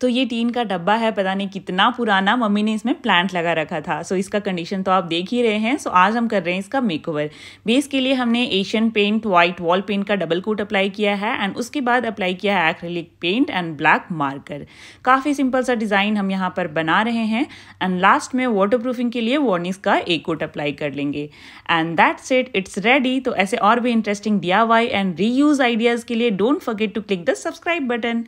तो ये टीन का डब्बा है पता नहीं कितना पुराना मम्मी ने इसमें प्लांट लगा रखा था सो इसका कंडीशन तो आप देख ही रहे हैं सो आज हम कर रहे हैं इसका मेकओवर बेस के लिए हमने Asian paint white wall paint का डबल कोट अप्लाई किया है एंड उसके बाद अप्लाई किया है acrylic paint and black marker काफ़ी सिंपल सा डिज़ाइन हम यहाँ पर बना रहे हैं एंड लास्ट में वाटर के लिए वॉर्निस का एक कोट अप्लाई कर लेंगे and that set it's ready तो ऐसे और भी इंटरेस्टिंग डी एंड री आइडियाज़ के लिए don't forget to click the subscribe button